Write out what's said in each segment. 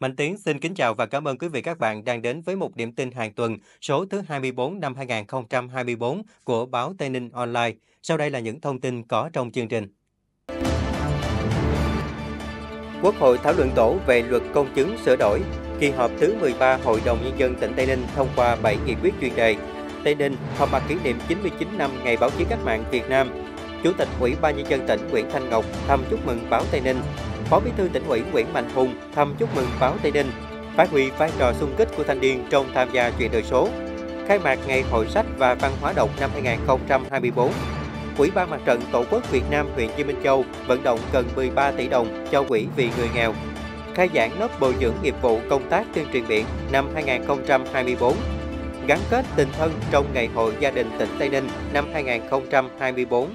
Mạnh Tiến xin kính chào và cảm ơn quý vị các bạn đang đến với một điểm tin hàng tuần số thứ 24 năm 2024 của báo Tây Ninh Online. Sau đây là những thông tin có trong chương trình. Quốc hội thảo luận tổ về luật công chứng sửa đổi. Kỳ họp thứ 13 Hội đồng Nhân dân tỉnh Tây Ninh thông qua 7 nghị quyết chuyên đề. Tây Ninh họp mặt kỷ niệm 99 năm Ngày Báo chí Cách mạng Việt Nam. Chủ tịch Ủy ban Nhân dân tỉnh Nguyễn Thanh Ngọc thăm chúc mừng báo Tây Ninh Phó Bí thư tỉnh ủy Nguyễn Mạnh Hùng thăm chúc mừng báo Tây Ninh, phát huy vai trò xung kích của thanh niên trong tham gia chuyển đổi số. Khai mạc Ngày hội sách và văn hóa đọc năm 2024, Quỹ ban Mặt trận Tổ quốc Việt Nam huyện Chi Minh Châu vận động gần 13 tỷ đồng cho quỹ vì người nghèo. Khai giảng lớp bồi dưỡng nghiệp vụ công tác tuyên truyền biển năm 2024. Gắn kết tình thân trong Ngày hội gia đình tỉnh Tây Ninh năm 2024.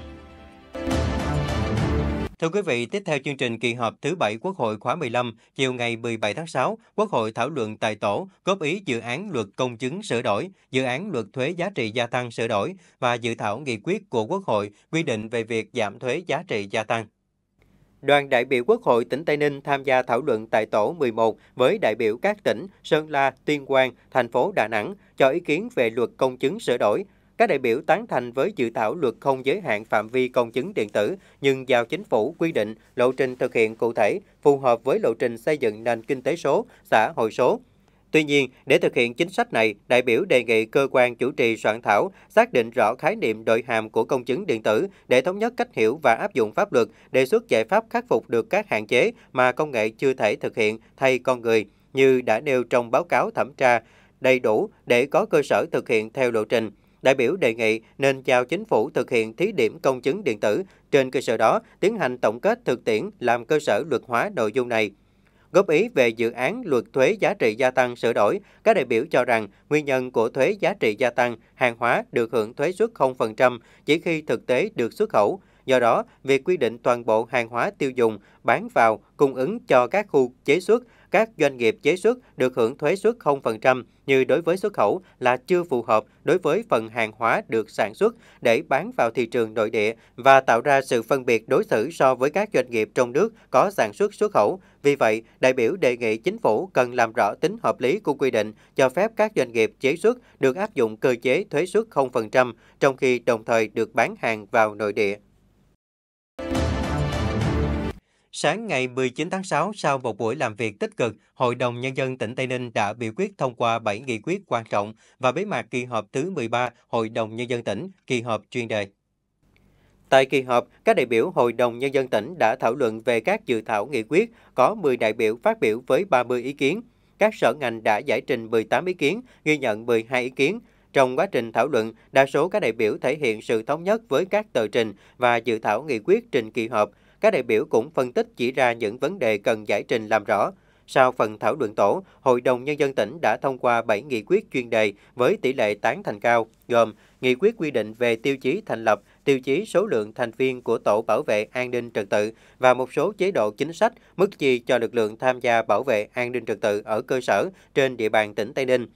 Thưa quý vị, tiếp theo chương trình kỳ họp thứ bảy Quốc hội khóa 15, chiều ngày 17 tháng 6, Quốc hội thảo luận tại tổ góp ý dự án luật công chứng sửa đổi, dự án luật thuế giá trị gia tăng sửa đổi và dự thảo nghị quyết của Quốc hội quy định về việc giảm thuế giá trị gia tăng. Đoàn đại biểu Quốc hội tỉnh Tây Ninh tham gia thảo luận tại tổ 11 với đại biểu các tỉnh Sơn La, Tuyên Quang, thành phố Đà Nẵng cho ý kiến về luật công chứng sửa đổi, các đại biểu tán thành với dự thảo luật không giới hạn phạm vi công chứng điện tử, nhưng giao chính phủ quy định lộ trình thực hiện cụ thể, phù hợp với lộ trình xây dựng nền kinh tế số, xã hội số. Tuy nhiên, để thực hiện chính sách này, đại biểu đề nghị cơ quan chủ trì soạn thảo xác định rõ khái niệm đội hàm của công chứng điện tử để thống nhất cách hiểu và áp dụng pháp luật, đề xuất giải pháp khắc phục được các hạn chế mà công nghệ chưa thể thực hiện thay con người, như đã nêu trong báo cáo thẩm tra đầy đủ để có cơ sở thực hiện theo lộ trình đại biểu đề nghị nên giao chính phủ thực hiện thí điểm công chứng điện tử, trên cơ sở đó tiến hành tổng kết thực tiễn làm cơ sở luật hóa nội dung này. Góp ý về dự án luật thuế giá trị gia tăng sửa đổi, các đại biểu cho rằng nguyên nhân của thuế giá trị gia tăng hàng hóa được hưởng thuế suất 0% chỉ khi thực tế được xuất khẩu. Do đó, việc quy định toàn bộ hàng hóa tiêu dùng bán vào cung ứng cho các khu chế xuất các doanh nghiệp chế xuất được hưởng thuế xuất 0% như đối với xuất khẩu là chưa phù hợp đối với phần hàng hóa được sản xuất để bán vào thị trường nội địa và tạo ra sự phân biệt đối xử so với các doanh nghiệp trong nước có sản xuất xuất khẩu. Vì vậy, đại biểu đề nghị chính phủ cần làm rõ tính hợp lý của quy định cho phép các doanh nghiệp chế xuất được áp dụng cơ chế thuế xuất 0% trong khi đồng thời được bán hàng vào nội địa. Sáng ngày 19 tháng 6, sau một buổi làm việc tích cực, Hội đồng Nhân dân tỉnh Tây Ninh đã biểu quyết thông qua 7 nghị quyết quan trọng và bế mạc kỳ họp thứ 13 Hội đồng Nhân dân tỉnh, kỳ họp chuyên đề. Tại kỳ họp, các đại biểu Hội đồng Nhân dân tỉnh đã thảo luận về các dự thảo nghị quyết, có 10 đại biểu phát biểu với 30 ý kiến. Các sở ngành đã giải trình 18 ý kiến, ghi nhận 12 ý kiến. Trong quá trình thảo luận, đa số các đại biểu thể hiện sự thống nhất với các tờ trình và dự thảo nghị quyết trình kỳ họp – các đại biểu cũng phân tích chỉ ra những vấn đề cần giải trình làm rõ. Sau phần thảo luận tổ, Hội đồng Nhân dân tỉnh đã thông qua 7 nghị quyết chuyên đề với tỷ lệ tán thành cao, gồm nghị quyết quy định về tiêu chí thành lập, tiêu chí số lượng thành viên của Tổ bảo vệ an ninh trật tự và một số chế độ chính sách, mức chi cho lực lượng tham gia bảo vệ an ninh trật tự ở cơ sở trên địa bàn tỉnh Tây Ninh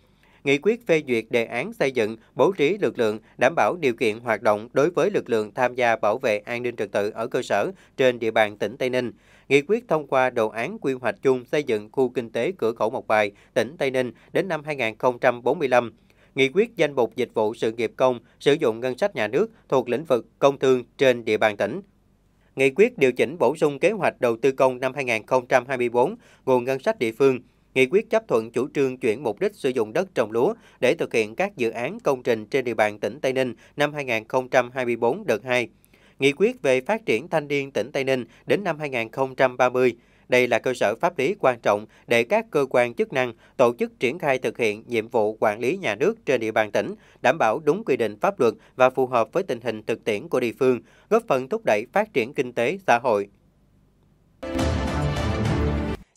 nghị quyết phê duyệt đề án xây dựng, bố trí lực lượng, đảm bảo điều kiện hoạt động đối với lực lượng tham gia bảo vệ an ninh trật tự ở cơ sở trên địa bàn tỉnh Tây Ninh. Nghị quyết thông qua đồ án quy hoạch chung xây dựng khu kinh tế cửa khẩu Mộc Bài, tỉnh Tây Ninh đến năm 2045. Nghị quyết danh mục dịch vụ sự nghiệp công sử dụng ngân sách nhà nước thuộc lĩnh vực công thương trên địa bàn tỉnh. Nghị quyết điều chỉnh bổ sung kế hoạch đầu tư công năm 2024, nguồn ngân sách địa phương, nghị quyết chấp thuận chủ trương chuyển mục đích sử dụng đất trồng lúa để thực hiện các dự án công trình trên địa bàn tỉnh Tây Ninh năm 2024 đợt 2. Nghị quyết về phát triển thanh niên tỉnh Tây Ninh đến năm 2030. Đây là cơ sở pháp lý quan trọng để các cơ quan chức năng tổ chức triển khai thực hiện nhiệm vụ quản lý nhà nước trên địa bàn tỉnh, đảm bảo đúng quy định pháp luật và phù hợp với tình hình thực tiễn của địa phương, góp phần thúc đẩy phát triển kinh tế xã hội.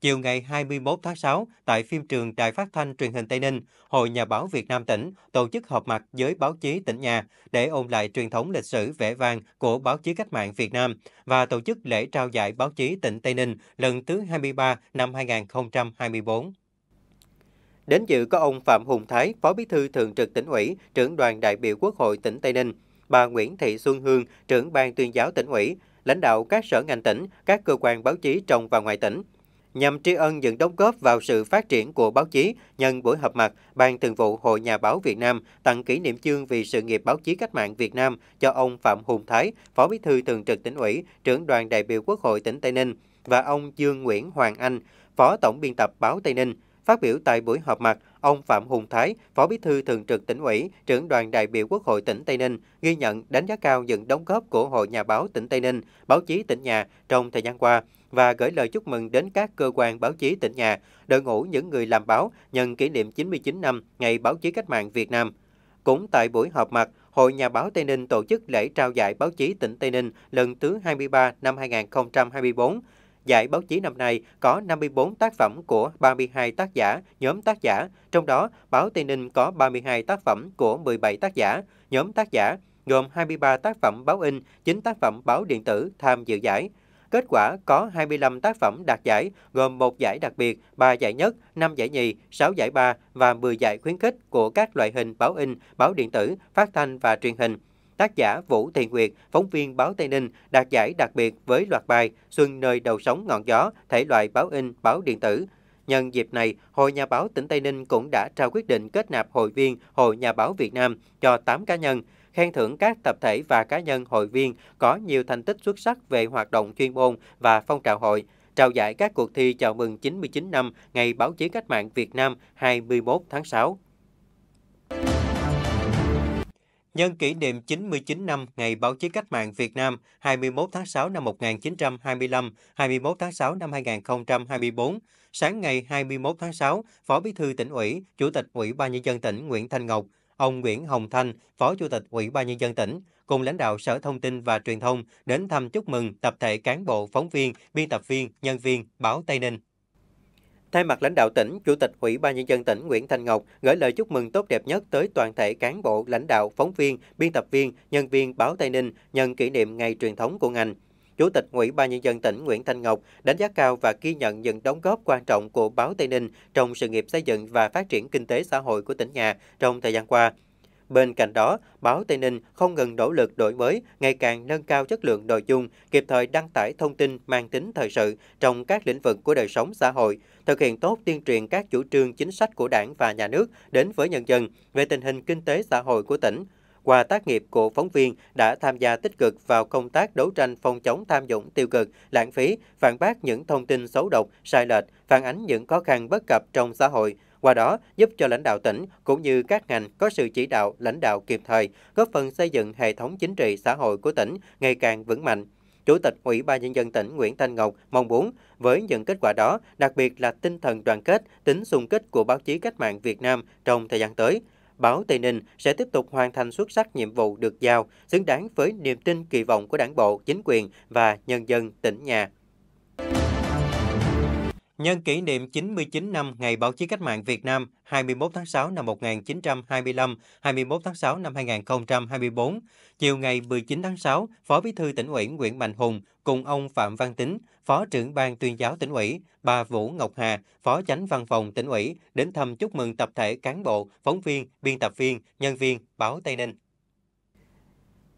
chiều ngày 21 tháng 6 tại phim trường Đài Phát thanh Truyền hình Tây Ninh, Hội Nhà báo Việt Nam tỉnh tổ chức họp mặt với báo chí tỉnh nhà để ôn lại truyền thống lịch sử vẻ vang của báo chí cách mạng Việt Nam và tổ chức lễ trao giải báo chí tỉnh Tây Ninh lần thứ 23 năm 2024. Đến dự có ông Phạm Hùng Thái, Phó Bí thư Thường trực tỉnh ủy, trưởng đoàn đại biểu Quốc hội tỉnh Tây Ninh, bà Nguyễn Thị Xuân Hương, trưởng ban tuyên giáo tỉnh ủy, lãnh đạo các sở ngành tỉnh, các cơ quan báo chí trong và ngoài tỉnh, nhằm tri ân những đóng góp vào sự phát triển của báo chí, nhân buổi họp mặt, Ban Thường vụ Hội Nhà báo Việt Nam tặng kỷ niệm chương vì sự nghiệp báo chí cách mạng Việt Nam cho ông Phạm Hùng Thái, Phó Bí thư Thường trực tỉnh ủy, trưởng đoàn đại biểu Quốc hội tỉnh Tây Ninh và ông Dương Nguyễn Hoàng Anh, Phó Tổng biên tập báo Tây Ninh. Phát biểu tại buổi họp mặt, ông Phạm Hùng Thái, Phó Bí thư Thường trực tỉnh ủy, trưởng đoàn đại biểu Quốc hội tỉnh Tây Ninh, ghi nhận đánh giá cao những đóng góp của Hội Nhà báo tỉnh Tây Ninh, báo chí tỉnh nhà trong thời gian qua, và gửi lời chúc mừng đến các cơ quan báo chí tỉnh nhà, đội ngũ những người làm báo nhân kỷ niệm 99 năm Ngày Báo chí Cách mạng Việt Nam. Cũng tại buổi họp mặt, Hội Nhà báo Tây Ninh tổ chức lễ trao giải báo chí tỉnh Tây Ninh lần thứ 23 năm 2024. Giải báo chí năm nay có 54 tác phẩm của 32 tác giả, nhóm tác giả, trong đó báo Tây Ninh có 32 tác phẩm của 17 tác giả, nhóm tác giả, gồm 23 tác phẩm báo in, 9 tác phẩm báo điện tử tham dự giải. Kết quả có 25 tác phẩm đạt giải, gồm một giải đặc biệt, 3 giải nhất, 5 giải nhì, 6 giải ba và 10 giải khuyến khích của các loại hình báo in, báo điện tử, phát thanh và truyền hình. Tác giả Vũ Thiện Nguyệt, phóng viên báo Tây Ninh, đạt giải đặc biệt với loạt bài Xuân nơi đầu sóng ngọn gió, thể loại báo in, báo điện tử, Nhân dịp này, Hội Nhà báo tỉnh Tây Ninh cũng đã trao quyết định kết nạp hội viên Hội Nhà báo Việt Nam cho 8 cá nhân, khen thưởng các tập thể và cá nhân hội viên có nhiều thành tích xuất sắc về hoạt động chuyên môn và phong trào hội, trao giải các cuộc thi chào mừng 99 năm Ngày Báo chí Cách mạng Việt Nam 21 tháng 6. Nhân kỷ niệm 99 năm Ngày Báo chí Cách mạng Việt Nam 21 tháng 6 năm 1925, 21 tháng 6 năm 2024, sáng ngày 21 tháng 6, Phó Bí thư tỉnh ủy, Chủ tịch Ủy ban nhân dân tỉnh Nguyễn Thanh Ngọc, ông Nguyễn Hồng Thanh, Phó Chủ tịch Ủy ban nhân dân tỉnh cùng lãnh đạo Sở Thông tin và Truyền thông đến thăm chúc mừng tập thể cán bộ, phóng viên, biên tập viên, nhân viên báo Tây Ninh. Thay mặt lãnh đạo tỉnh, Chủ tịch Ủy ban nhân dân tỉnh Nguyễn Thanh Ngọc gửi lời chúc mừng tốt đẹp nhất tới toàn thể cán bộ, lãnh đạo, phóng viên, biên tập viên, nhân viên báo Tây Ninh nhân kỷ niệm ngày truyền thống của ngành Chủ tịch Ủy ban Nhân dân tỉnh Nguyễn Thanh Ngọc đánh giá cao và ghi nhận những đóng góp quan trọng của báo Tây Ninh trong sự nghiệp xây dựng và phát triển kinh tế xã hội của tỉnh nhà trong thời gian qua. Bên cạnh đó, báo Tây Ninh không ngừng nỗ lực đổi mới, ngày càng nâng cao chất lượng nội dung, kịp thời đăng tải thông tin mang tính thời sự trong các lĩnh vực của đời sống xã hội, thực hiện tốt tuyên truyền các chủ trương chính sách của Đảng và nhà nước đến với nhân dân về tình hình kinh tế xã hội của tỉnh, qua tác nghiệp của phóng viên đã tham gia tích cực vào công tác đấu tranh phòng chống tham nhũng tiêu cực, lãng phí, phản bác những thông tin xấu độc, sai lệch, phản ánh những khó khăn bất cập trong xã hội, qua đó giúp cho lãnh đạo tỉnh cũng như các ngành có sự chỉ đạo lãnh đạo kịp thời, góp phần xây dựng hệ thống chính trị xã hội của tỉnh ngày càng vững mạnh. Chủ tịch Ủy ban Nhân dân tỉnh Nguyễn Thanh Ngọc mong muốn với những kết quả đó, đặc biệt là tinh thần đoàn kết, tính xung kích của báo chí cách mạng Việt Nam trong thời gian tới, báo Tây Ninh sẽ tiếp tục hoàn thành xuất sắc nhiệm vụ được giao, xứng đáng với niềm tin kỳ vọng của đảng bộ, chính quyền và nhân dân tỉnh nhà. Nhân kỷ niệm 99 năm Ngày Báo chí Cách mạng Việt Nam 21 tháng 6 năm 1925, 21 tháng 6 năm 2024, chiều ngày 19 tháng 6, Phó Bí thư tỉnh ủy Nguyễn Mạnh Hùng cùng ông Phạm Văn Tính, Phó trưởng ban tuyên giáo tỉnh ủy, bà Vũ Ngọc Hà, Phó chánh văn phòng tỉnh ủy đến thăm chúc mừng tập thể cán bộ, phóng viên, biên tập viên, nhân viên báo Tây Ninh.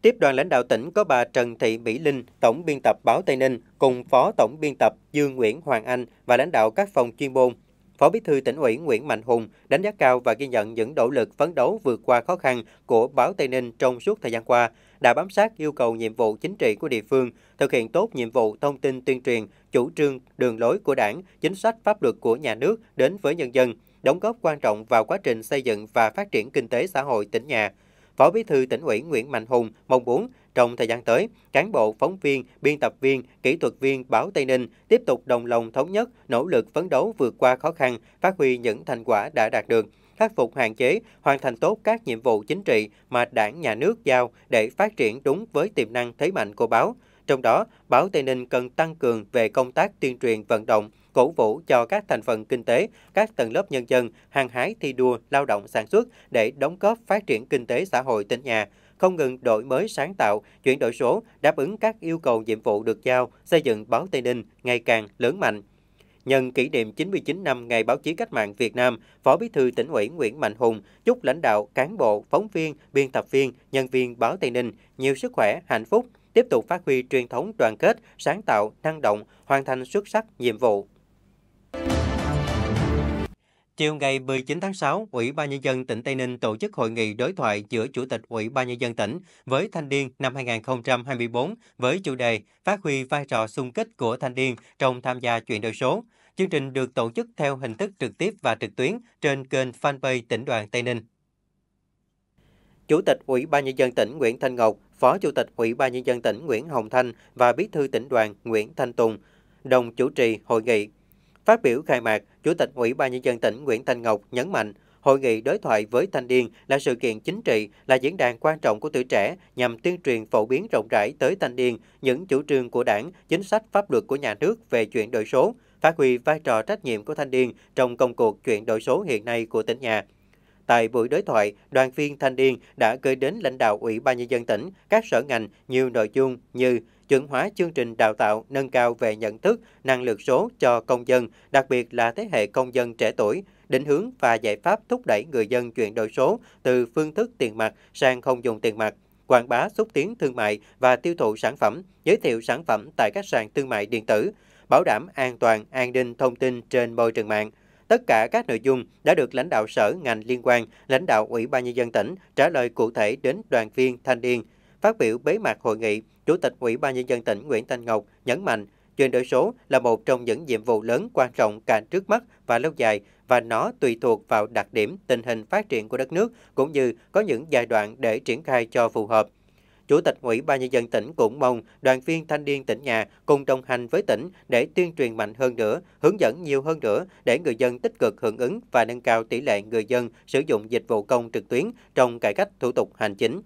Tiếp đoàn lãnh đạo tỉnh có bà Trần Thị Mỹ Linh, Tổng biên tập báo Tây Ninh, cùng Phó Tổng biên tập Dương Nguyễn Hoàng Anh và lãnh đạo các phòng chuyên môn. Phó Bí thư tỉnh ủy Nguyễn Mạnh Hùng đánh giá cao và ghi nhận những nỗ lực phấn đấu vượt qua khó khăn của báo Tây Ninh trong suốt thời gian qua, đã bám sát yêu cầu nhiệm vụ chính trị của địa phương, thực hiện tốt nhiệm vụ thông tin tuyên truyền, chủ trương, đường lối của đảng, chính sách pháp luật của nhà nước đến với nhân dân, đóng góp quan trọng vào quá trình xây dựng và phát triển kinh tế xã hội tỉnh nhà. Phó Bí thư tỉnh ủy Nguyễn Mạnh Hùng mong muốn trong thời gian tới, cán bộ, phóng viên, biên tập viên, kỹ thuật viên báo Tây Ninh tiếp tục đồng lòng thống nhất, nỗ lực phấn đấu vượt qua khó khăn, phát huy những thành quả đã đạt được khắc phục hạn chế, hoàn thành tốt các nhiệm vụ chính trị mà đảng nhà nước giao để phát triển đúng với tiềm năng thế mạnh của báo. Trong đó, báo Tây Ninh cần tăng cường về công tác tuyên truyền vận động, cổ vũ cho các thành phần kinh tế, các tầng lớp nhân dân hàng hái thi đua lao động sản xuất để đóng góp phát triển kinh tế xã hội tỉnh nhà, không ngừng đổi mới sáng tạo, chuyển đổi số, đáp ứng các yêu cầu nhiệm vụ được giao, xây dựng báo Tây Ninh ngày càng lớn mạnh. Nhân kỷ niệm 99 năm Ngày Báo chí Cách mạng Việt Nam, Phó Bí thư tỉnh ủy Nguyễn Mạnh Hùng chúc lãnh đạo, cán bộ, phóng viên, biên tập viên, nhân viên báo Tây Ninh nhiều sức khỏe, hạnh phúc, tiếp tục phát huy truyền thống đoàn kết, sáng tạo, năng động, hoàn thành xuất sắc nhiệm vụ. Chiều ngày 19 tháng 6, Ủy ban Nhân dân tỉnh Tây Ninh tổ chức hội nghị đối thoại giữa Chủ tịch Ủy ban Nhân dân tỉnh với thanh niên năm 2024 với chủ đề Phát huy vai trò xung kích của thanh niên trong tham gia chuyển đổi số. Chương trình được tổ chức theo hình thức trực tiếp và trực tuyến trên kênh fanpage tỉnh đoàn Tây Ninh. Chủ tịch Ủy ban Nhân dân tỉnh Nguyễn Thanh Ngọc, Phó Chủ tịch Ủy ban Nhân dân tỉnh Nguyễn Hồng Thanh và Bí thư tỉnh đoàn Nguyễn Thanh Tùng đồng chủ trì hội nghị Phát biểu khai mạc, Chủ tịch Ủy ban Nhân dân tỉnh Nguyễn Thanh Ngọc nhấn mạnh, Hội nghị đối thoại với thanh niên là sự kiện chính trị, là diễn đàn quan trọng của tuổi trẻ nhằm tuyên truyền phổ biến rộng rãi tới thanh niên những chủ trương của đảng, chính sách pháp luật của nhà nước về chuyển đổi số, phát huy vai trò trách nhiệm của thanh niên trong công cuộc chuyển đổi số hiện nay của tỉnh nhà. Tại buổi đối thoại, đoàn viên thanh niên đã gửi đến lãnh đạo Ủy ban Nhân dân tỉnh, các sở ngành nhiều nội dung như chuẩn hóa chương trình đào tạo nâng cao về nhận thức, năng lực số cho công dân, đặc biệt là thế hệ công dân trẻ tuổi, định hướng và giải pháp thúc đẩy người dân chuyển đổi số từ phương thức tiền mặt sang không dùng tiền mặt, quảng bá xúc tiến thương mại và tiêu thụ sản phẩm, giới thiệu sản phẩm tại các sàn thương mại điện tử, bảo đảm an toàn, an ninh thông tin trên môi trường mạng – Tất cả các nội dung đã được lãnh đạo sở, ngành liên quan, lãnh đạo Ủy ban Nhân dân tỉnh trả lời cụ thể đến đoàn viên thanh niên. Phát biểu bế mạc hội nghị, Chủ tịch Ủy ban Nhân dân tỉnh Nguyễn Thanh Ngọc nhấn mạnh, chuyển đổi số là một trong những nhiệm vụ lớn quan trọng cả trước mắt và lâu dài và nó tùy thuộc vào đặc điểm tình hình phát triển của đất nước cũng như có những giai đoạn để triển khai cho phù hợp. Chủ tịch Ủy ban nhân dân tỉnh cũng mong đoàn viên thanh niên tỉnh nhà cùng đồng hành với tỉnh để tuyên truyền mạnh hơn nữa, hướng dẫn nhiều hơn nữa để người dân tích cực hưởng ứng và nâng cao tỷ lệ người dân sử dụng dịch vụ công trực tuyến trong cải cách thủ tục hành chính.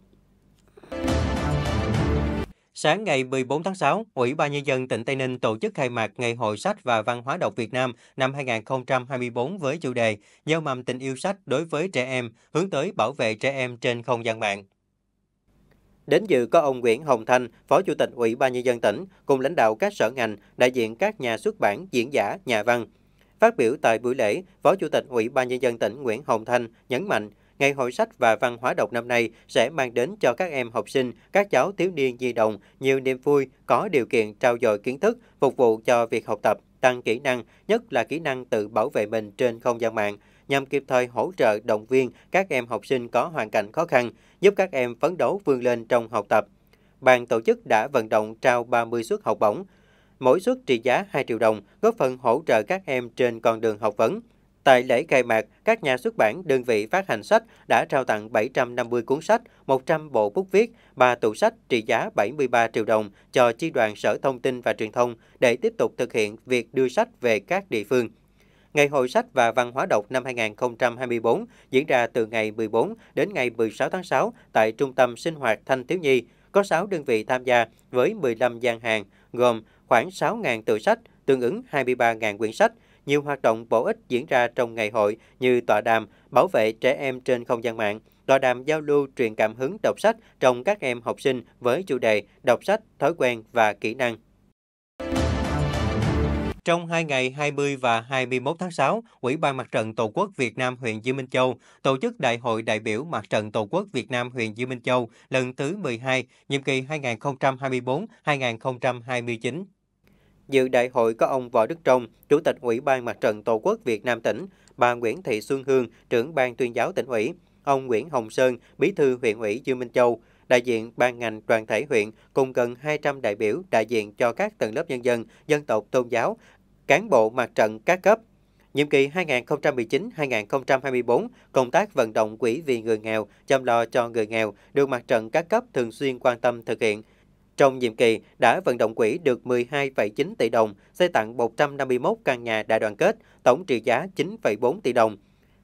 Sáng ngày 14 tháng 6, Ủy ban Nhân dân tỉnh Tây Ninh tổ chức khai mạc Ngày hội sách và văn hóa đọc Việt Nam năm 2024 với chủ đề Gieo mầm tình yêu sách đối với trẻ em, hướng tới bảo vệ trẻ em trên không gian mạng. Đến dự có ông Nguyễn Hồng Thanh, Phó Chủ tịch Ủy ban Nhân dân tỉnh, cùng lãnh đạo các sở ngành, đại diện các nhà xuất bản, diễn giả, nhà văn. Phát biểu tại buổi lễ, Phó Chủ tịch Ủy ban Nhân dân tỉnh Nguyễn Hồng Thanh nhấn mạnh, Ngày hội sách và văn hóa đọc năm nay sẽ mang đến cho các em học sinh, các cháu thiếu niên di đồng nhiều niềm vui, có điều kiện trao dồi kiến thức, phục vụ cho việc học tập, tăng kỹ năng, nhất là kỹ năng tự bảo vệ mình trên không gian mạng, nhằm kịp thời hỗ trợ động viên các em học sinh có hoàn cảnh khó khăn, giúp các em phấn đấu vươn lên trong học tập. Ban tổ chức đã vận động trao 30 suất học bổng, mỗi suất trị giá 2 triệu đồng, góp phần hỗ trợ các em trên con đường học vấn. Tại lễ khai mạc, các nhà xuất bản, đơn vị phát hành sách đã trao tặng 750 cuốn sách, 100 bộ bút viết, 3 tủ sách trị giá 73 triệu đồng cho Chi đoàn Sở Thông tin và Truyền thông để tiếp tục thực hiện việc đưa sách về các địa phương. Ngày hội sách và văn hóa đọc năm 2024 diễn ra từ ngày 14 đến ngày 16 tháng 6 tại Trung tâm Sinh hoạt Thanh Thiếu Nhi, có 6 đơn vị tham gia với 15 gian hàng, gồm khoảng 6.000 tựa sách, tương ứng 23.000 quyển sách. Nhiều hoạt động bổ ích diễn ra trong ngày hội như tọa đàm, bảo vệ trẻ em trên không gian mạng, tọa đàm giao lưu truyền cảm hứng đọc sách trong các em học sinh với chủ đề đọc sách, thói quen và kỹ năng. Trong hai ngày 20 và 21 tháng 6, Ủy ban Mặt trận Tổ quốc Việt Nam huyện Dương Minh Châu tổ chức Đại hội đại biểu Mặt trận Tổ quốc Việt Nam huyện Dương Minh Châu lần thứ 12, nhiệm kỳ 2024-2029. Dự đại hội có ông Võ Đức Trong, Chủ tịch Ủy ban Mặt trận Tổ quốc Việt Nam tỉnh, bà Nguyễn Thị Xuân Hương, trưởng ban tuyên giáo tỉnh ủy, ông Nguyễn Hồng Sơn, bí thư huyện ủy Dương Minh Châu, đại diện ban ngành đoàn thể huyện cùng gần 200 đại biểu đại diện cho các tầng lớp nhân dân, dân tộc, tôn giáo cán bộ mặt trận các cấp. Nhiệm kỳ 2019-2024, công tác vận động quỹ vì người nghèo, chăm lo cho người nghèo được mặt trận các cấp thường xuyên quan tâm thực hiện. Trong nhiệm kỳ đã vận động quỹ được 12,9 tỷ đồng, xây tặng 151 căn nhà đại đoàn kết, tổng trị giá 9,4 tỷ đồng.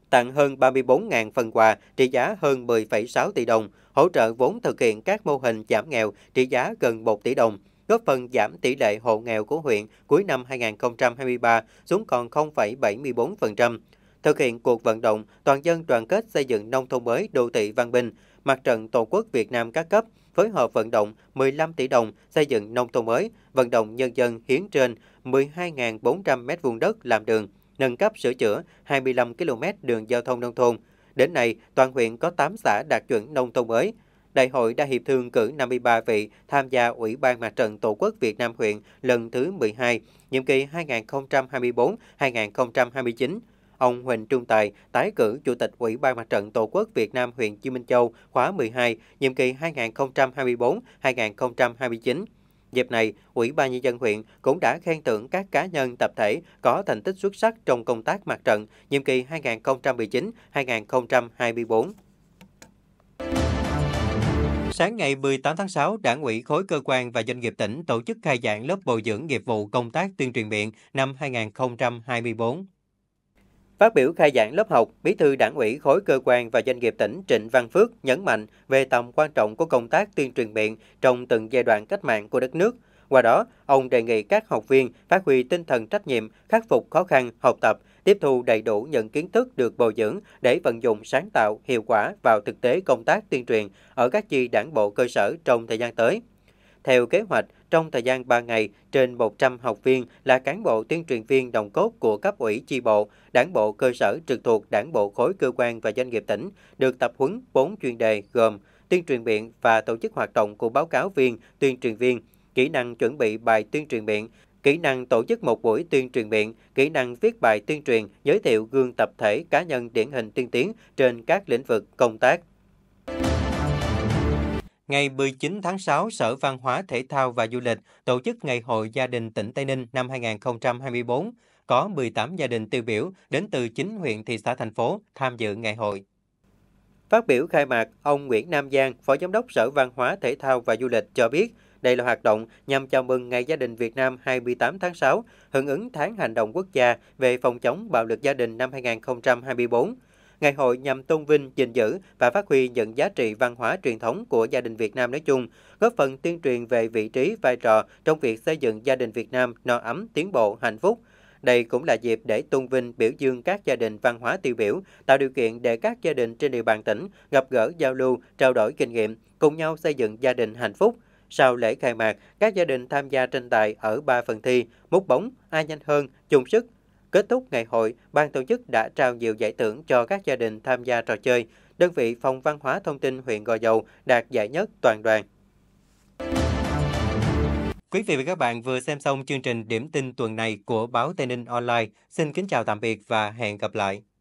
Tặng hơn 34.000 phần quà trị giá hơn 10,6 tỷ đồng, hỗ trợ vốn thực hiện các mô hình giảm nghèo trị giá gần 1 tỷ đồng góp phần giảm tỷ lệ hộ nghèo của huyện cuối năm 2023 xuống còn 0,74%. Thực hiện cuộc vận động toàn dân đoàn kết xây dựng nông thôn mới đô thị văn minh, Mặt trận Tổ quốc Việt Nam các cấp phối hợp vận động 15 tỷ đồng xây dựng nông thôn mới, vận động nhân dân hiến trên 12.400 m2 đất làm đường, nâng cấp sửa chữa 25 km đường giao thông nông thôn. Đến nay, toàn huyện có 8 xã đạt chuẩn nông thôn mới, Đại hội đã hiệp thương cử 53 vị tham gia Ủy ban Mặt trận Tổ quốc Việt Nam huyện lần thứ 12, nhiệm kỳ 2024-2029. Ông Huỳnh Trung Tài tái cử Chủ tịch Ủy ban Mặt trận Tổ quốc Việt Nam huyện Chi Minh Châu khóa 12, nhiệm kỳ 2024-2029. Dịp này, Ủy ban Nhân dân huyện cũng đã khen thưởng các cá nhân tập thể có thành tích xuất sắc trong công tác mặt trận nhiệm kỳ 2019-2024. Sáng ngày 18 tháng 6, Đảng ủy khối cơ quan và doanh nghiệp tỉnh tổ chức khai giảng lớp bồi dưỡng nghiệp vụ công tác tuyên truyền miệng năm 2024. Phát biểu khai giảng lớp học, Bí thư Đảng ủy khối cơ quan và doanh nghiệp tỉnh Trịnh Văn Phước nhấn mạnh về tầm quan trọng của công tác tuyên truyền miệng trong từng giai đoạn cách mạng của đất nước – qua đó, ông đề nghị các học viên phát huy tinh thần trách nhiệm, khắc phục khó khăn, học tập, tiếp thu đầy đủ những kiến thức được bồi dưỡng để vận dụng sáng tạo, hiệu quả vào thực tế công tác tuyên truyền ở các chi đảng bộ cơ sở trong thời gian tới. Theo kế hoạch, trong thời gian 3 ngày, trên 100 học viên là cán bộ tuyên truyền viên đồng cốt của cấp ủy chi bộ, đảng bộ cơ sở trực thuộc đảng bộ khối cơ quan và doanh nghiệp tỉnh được tập huấn 4 chuyên đề gồm tuyên truyền biện và tổ chức hoạt động của báo cáo viên, tuyên truyền viên, kỹ năng chuẩn bị bài tuyên truyền miệng, kỹ năng tổ chức một buổi tuyên truyền miệng, kỹ năng viết bài tuyên truyền, giới thiệu gương tập thể cá nhân điển hình tiên tiến trên các lĩnh vực công tác. Ngày 19 tháng 6, Sở Văn hóa Thể thao và Du lịch tổ chức Ngày hội Gia đình tỉnh Tây Ninh năm 2024. Có 18 gia đình tiêu biểu đến từ 9 huyện, thị xã, thành phố tham dự ngày hội. Phát biểu khai mạc, ông Nguyễn Nam Giang, Phó Giám đốc Sở Văn hóa Thể thao và Du lịch cho biết, đây là hoạt động nhằm chào mừng Ngày Gia đình Việt Nam 28 tháng 6, hưởng ứng tháng hành động quốc gia về phòng chống bạo lực gia đình năm 2024. Ngày hội nhằm tôn vinh, gìn giữ và phát huy những giá trị văn hóa truyền thống của gia đình Việt Nam nói chung, góp phần tuyên truyền về vị trí, vai trò trong việc xây dựng gia đình Việt Nam no ấm, tiến bộ, hạnh phúc. Đây cũng là dịp để tôn vinh biểu dương các gia đình văn hóa tiêu biểu, tạo điều kiện để các gia đình trên địa bàn tỉnh gặp gỡ giao lưu, trao đổi kinh nghiệm, cùng nhau xây dựng gia đình hạnh phúc. Sau lễ khai mạc, các gia đình tham gia tranh tài ở 3 phần thi, múc bóng, ai nhanh hơn, chung sức. Kết thúc ngày hội, ban tổ chức đã trao nhiều giải thưởng cho các gia đình tham gia trò chơi. Đơn vị Phòng Văn hóa Thông tin huyện Gò Dầu đạt giải nhất toàn đoàn. Quý vị và các bạn vừa xem xong chương trình Điểm tin tuần này của báo Tây Ninh Online. Xin kính chào tạm biệt và hẹn gặp lại.